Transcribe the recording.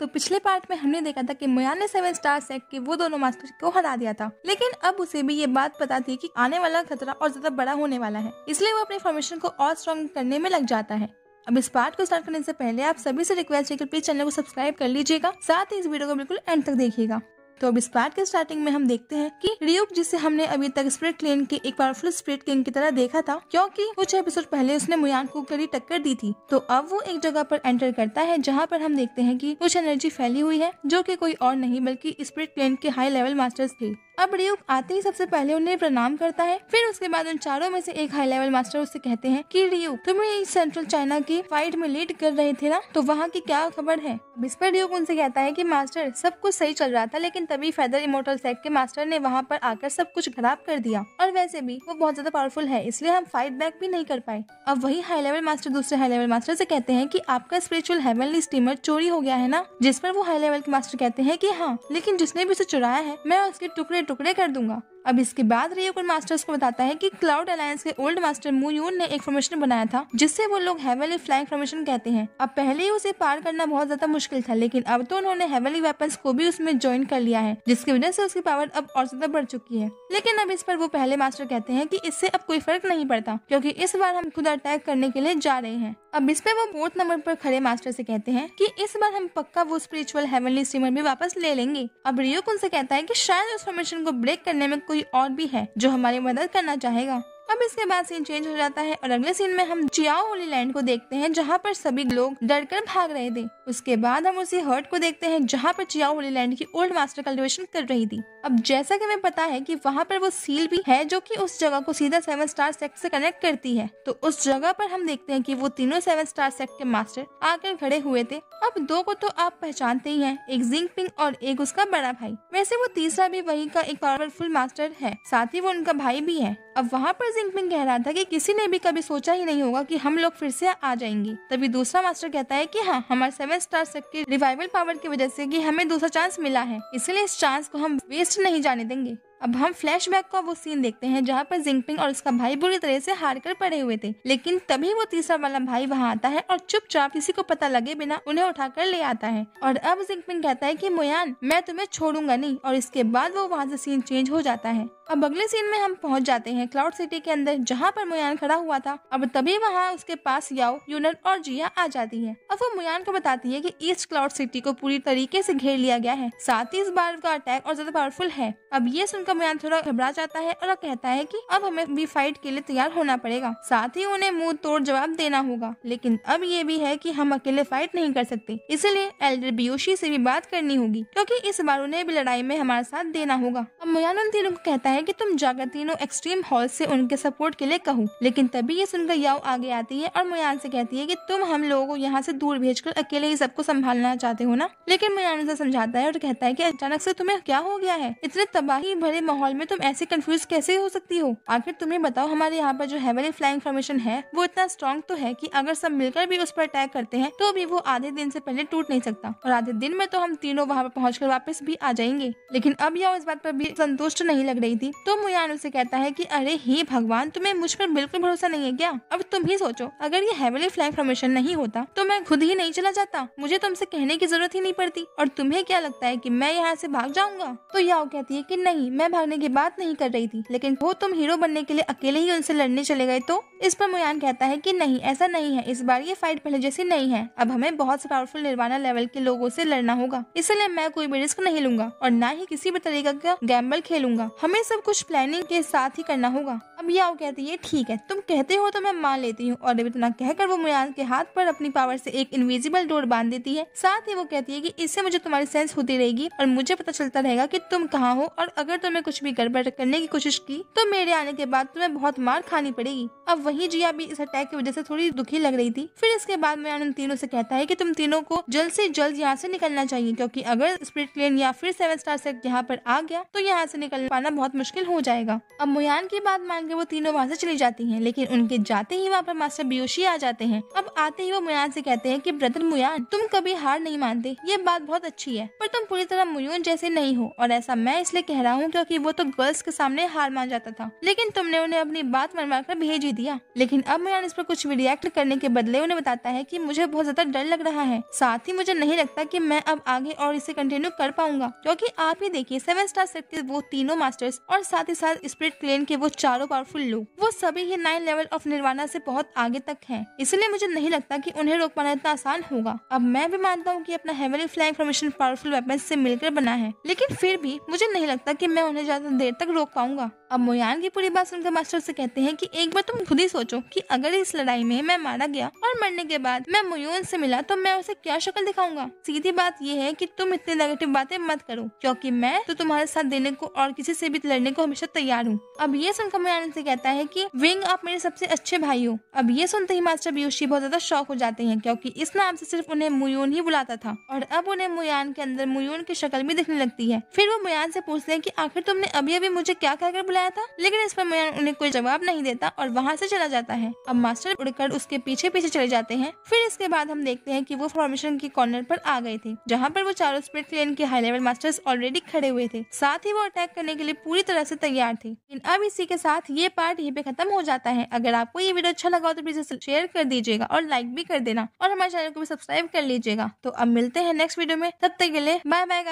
तो पिछले पार्ट में हमने देखा था कि मोयान ने सेवन स्टार सेक के वो दोनों मास्टर को हरा दिया था लेकिन अब उसे भी ये बात पता थी कि आने वाला खतरा और ज्यादा बड़ा होने वाला है इसलिए वो अपने फॉर्मेशन को और स्ट्रॉन्ग करने में लग जाता है अब इस पार्ट को स्टार्ट करने से पहले आप सभी से रिक्वेस्ट है कि प्लीज चैनल को सब्सक्राइब कर लीजिएगा साथ ही इस वीडियो को बिल्कुल एंड तक देखिएगा तो अब इस पार्ट के स्टार्टिंग में हम देखते हैं कि रियुक जिसे हमने अभी तक स्प्रिट क्लेन के एक पावरफुल स्प्रिट किंग की तरह देखा था क्योंकि कुछ एपिसोड पहले उसने मुयान को कड़ी टक्कर दी थी तो अब वो एक जगह पर एंटर करता है जहाँ पर हम देखते हैं कि कुछ एनर्जी फैली हुई है जो कि कोई और नहीं बल्कि स्प्रिट क्लेन के हाई लेवल मास्टर्स थे अब रियुक आते ही सबसे पहले उन्हें प्रणाम करता है फिर उसके बाद उन चारों में से एक हाई लेवल मास्टर उससे कहते हैं कि रियुक तुम्हें इस सेंट्रल चाइना की फाइट में लीड कर रहे थे ना तो वहाँ की क्या खबर है इस पर रियुक उनसे कहता है कि मास्टर सब कुछ सही चल रहा था लेकिन तभी फेदर इमोटल सेक के मास्टर ने वहाँ पर आकर सब कुछ खराब कर दिया और वैसे भी वो बहुत ज्यादा पावरफुल है इसलिए हम फाइट बैक भी नहीं कर पाए अब वही हाई लेवल मास्टर दूसरे हाई लेवल मास्टर से कहते हैं कि आपका स्पिरिचुअल हेवनली स्टीमर चोरी हो गया है ना जिस पर वो हाई लेवल के मास्टर कहते हैं कि हाँ लेकिन जिसने भी उसे चुराया है मैं उसके टुकड़े टुकड़े कर दूंगा अब इसके बाद रियोकुन मास्टर्स को बताता है कि क्लाउड अलायंस के ओल्ड मास्टर मुयून ने एक फॉर्मेशन बनाया था जिससे वो लोग हेवली फ्लाइंग फॉर्मेशन कहते हैं अब पहले ही उसे पार करना बहुत ज्यादा मुश्किल था लेकिन अब तो उन्होंने हेवली वेपन्स को भी उसमें ज्वाइन कर लिया है जिसकी वजह से उसकी पावर अब और ज्यादा बढ़ चुकी है लेकिन अब इस पर वो पहले मास्टर कहते हैं की इससे अब कोई फर्क नहीं पड़ता क्यूँकी इस बार हम खुद अटैक करने के लिए जा रहे हैं अब इस पर वो फोर्थ नंबर पर खड़े मास्टर से कहते हैं कि इस बार हम पक्का वो स्पिरिचुअल हेवनली स्टीमर भी वापस ले लेंगे अब कौन से कहता है कि शायद उस फॉर्मेशन को ब्रेक करने में कोई और भी है जो हमारी मदद करना चाहेगा अब इसके बाद सीन चेंज हो जाता है और अगले सीन में हम चियाओ होली लैंड को देखते हैं जहाँ पर सभी लोग डर कर भाग रहे थे उसके बाद हम उसी हर्ट को देखते हैं जहाँ पर चियाओ होली लैंड की ओल्ड मास्टर कल्टिवेशन कर रही थी अब जैसा कि हमें पता है कि वहाँ पर वो सील भी है जो कि उस जगह को सीधा सेवन स्टार सेक्ट से कनेक्ट करती है तो उस जगह पर हम देखते हैं कि वो तीनों सेवन स्टार सेक्ट के मास्टर आकर खड़े हुए थे अब दो को तो आप पहचानते ही हैं एक पिंग और एक उसका बड़ा भाई वैसे वो तीसरा भी वही का एक पावरफुल मास्टर है साथ ही वो उनका भाई भी है अब वहाँ पर जिनपिंग कह रहा था कि किसी ने भी कभी सोचा ही नहीं होगा कि हम लोग फिर से आ जाएंगे तभी दूसरा मास्टर कहता है कि हाँ हमारे सेवन स्टार सेक के रिवाइवल पावर की वजह से कि हमें दूसरा चांस मिला है इसलिए इस चांस को हम वेस्ट नहीं जाने देंगे अब हम फ्लैशबैक का वो सीन देखते हैं जहाँ पर जिंगपिंग और उसका भाई बुरी तरह से हार कर पड़े हुए थे लेकिन तभी वो तीसरा वाला भाई वहाँ आता है और चुपचाप किसी को पता लगे बिना उन्हें उठाकर ले आता है और अब जिंगपिंग कहता है कि मोयान मैं तुम्हें छोड़ूंगा नहीं और इसके बाद वो वहाँ से सीन चेंज हो जाता है अब अगले सीन में हम पहुंच जाते हैं क्लाउड सिटी के अंदर जहां पर मुयान खड़ा हुआ था अब तभी वहां उसके पास याओ यूनर और जिया आ जाती है अब वो मुयान को बताती है कि ईस्ट क्लाउड सिटी को पूरी तरीके से घेर लिया गया है साथ ही इस बार का अटैक और ज्यादा पावरफुल है अब ये सुनकर मुयान थोड़ा घबरा जाता है और कहता है की अब हमें भी फाइट के लिए तैयार होना पड़ेगा साथ ही उन्हें मुंह तोड़ जवाब देना होगा लेकिन अब ये भी है की हम अकेले फाइट नहीं कर सकते इसलिए एल्डर बियोशी से भी बात करनी होगी क्योंकि इस बार उन्हें भी लड़ाई में हमारे साथ देना होगा अब मुयान उन तीनों को कहता है है कि तुम तीनों एक्सट्रीम हॉल से उनके सपोर्ट के लिए कहो लेकिन तभी ये सुनकर याओ आगे आती है और मयान से कहती है कि तुम हम लोगों को यहाँ से दूर भेजकर अकेले ही सबको संभालना चाहते हो ना लेकिन मयान उसे समझाता है और कहता है कि अचानक से तुम्हें क्या हो गया है इतने तबाही भरे माहौल में तुम ऐसे कंफ्यूज कैसे हो सकती हो आखिर तुम्हें बताओ हमारे यहाँ पर जो हेवली फ्लाइंग फॉर्मेशन है वो इतना स्ट्रॉन्ग तो है की अगर सब मिलकर भी उस पर अटैक करते हैं तो भी वो आधे दिन से पहले टूट नहीं सकता और आधे दिन में तो हम तीनों वहाँ पर पहुँच वापस भी आ जाएंगे लेकिन अब याओ इस बात पर भी संतुष्ट नहीं लग रही थी थी तो मुयान उसे कहता है कि अरे हे भगवान तुम्हें मुझ पर बिल्कुल भरोसा नहीं है क्या अब तुम ही सोचो अगर ये हेवली फ्लाइंग फॉर्मेशन नहीं होता तो मैं खुद ही नहीं चला जाता मुझे तुमसे कहने की जरूरत ही नहीं पड़ती और तुम्हें क्या लगता है की मैं यहाँ ऐसी भाग जाऊंगा तो याओ कहती है की नहीं मैं भागने की बात नहीं कर रही थी लेकिन वो तुम हीरो बनने के लिए अकेले ही उनसे लड़ने चले गए तो इस पर मुयान कहता है की नहीं ऐसा नहीं है इस बार ये फाइट पहले जैसी नहीं है अब हमें बहुत पावरफुल निर्वाणा लेवल के लोगों से लड़ना होगा इसलिए मैं कोई भी रिस्क नहीं लूंगा और न ही किसी भी तरीके का गैम्बल खेलूंगा हमें सब कुछ प्लानिंग के साथ ही करना होगा अब वो कहती है ठीक है तुम कहते हो तो मैं मान लेती हूँ और इतना कहकर वो मुयान के हाथ पर अपनी पावर से एक इनविजिबल डोर बांध देती है साथ ही वो कहती है कि इससे मुझे तुम्हारी सेंस होती रहेगी और मुझे पता चलता रहेगा कि तुम कहाँ हो और अगर तुमने कुछ भी गड़बड़ करने की कोशिश की तो मेरे आने के बाद तुम्हें बहुत मार खानी पड़ेगी अब वही जिया भी इस अटैक की वजह से थोड़ी दुखी लग रही थी फिर इसके बाद मुयान उन तीनों से कहता है की तुम तीनों को जल्द ऐसी जल्द यहाँ ऐसी निकलना चाहिए क्यूँकी अगर स्प्रिट प्लेन या फिर सेवन स्टार सेट यहाँ पर आ गया तो यहाँ ऐसी निकल पाना बहुत मुश्किल हो जाएगा अब मुयान की बात मान होकर वो तीनों वहाँ से चली जाती हैं लेकिन उनके जाते ही वहाँ पर मास्टर बियोशी आ जाते हैं अब आते ही वो मुयान से कहते हैं कि ब्रदर मुयान तुम कभी हार नहीं मानते ये बात बहुत अच्छी है पर तुम पूरी तरह मुयून जैसे नहीं हो और ऐसा मैं इसलिए कह रहा हूँ क्योंकि वो तो गर्ल्स के सामने हार मान जाता था लेकिन तुमने उन्हें अपनी बात मनवा कर भेज ही दिया लेकिन अब मुयान इस पर कुछ भी रिएक्ट करने के बदले उन्हें बताता है की मुझे बहुत ज्यादा डर लग रहा है साथ ही मुझे नहीं लगता की मैं अब आगे और इसे कंटिन्यू कर पाऊंगा क्योंकि आप ही देखिए सेवन स्टार सेक्टर वो तीनों मास्टर्स और साथ ही साथ स्प्रिट क्लेन के वो चारों पावरफुल लोग वो सभी ही नाइन लेवल ऑफ निर्वाणा से बहुत आगे तक हैं इसलिए मुझे नहीं लगता कि उन्हें रोक पाना इतना आसान होगा अब मैं भी मानता हूँ कि अपना heavenly flying formation powerful weapon से मिलकर बना है लेकिन फिर भी मुझे नहीं लगता कि मैं उन्हें ज्यादा देर तक रोक पाऊंगा अब मोयान की पूरी बात सुनकर मास्टर से कहते हैं कि एक बार तुम खुद ही सोचो कि अगर इस लड़ाई में मैं मारा गया और मरने के बाद मैं मोयोन से मिला तो मैं उसे क्या शक्ल दिखाऊंगा सीधी बात यह है कि तुम इतनी नेगेटिव बातें मत करो क्योंकि मैं तो तुम्हारे साथ देने को और किसी से भी लड़ने को हमेशा तैयार हूँ अब ये सुनकर मोयान बचपन से कहता है कि विंग आप मेरे सबसे अच्छे भाई हो अब ये सुनते ही मास्टर बियोशी बहुत ज्यादा शौक हो जाते हैं क्योंकि इस नाम से सिर्फ उन्हें मुयून ही बुलाता था और अब उन्हें मुयान के अंदर मुयून की शक्ल भी दिखने लगती है फिर वो मुयान से पूछते हैं की आखिर तुमने अभी अभी मुझे क्या कहकर बुलाया था लेकिन इस पर मुयान उन्हें कोई जवाब नहीं देता और वहाँ से चला जाता है अब मास्टर उड़कर उसके पीछे पीछे चले जाते हैं फिर इसके बाद हम देखते हैं की वो फॉर्मेशन के कॉर्नर पर आ गए थे जहाँ पर वो चारों स्प्लिट क्लेन के हाई लेवल मास्टर्स ऑलरेडी खड़े हुए थे साथ ही वो अटैक करने के लिए पूरी तरह से तैयार थे अब इसी के साथ ये ये पार्ट यहीं पे खत्म हो जाता है अगर आपको ये वीडियो अच्छा लगा हो तो प्लीज इसे शेयर कर दीजिएगा और लाइक भी कर देना और हमारे चैनल को भी सब्सक्राइब कर लीजिएगा तो अब मिलते हैं नेक्स्ट वीडियो में तब तक के लिए बाय बाय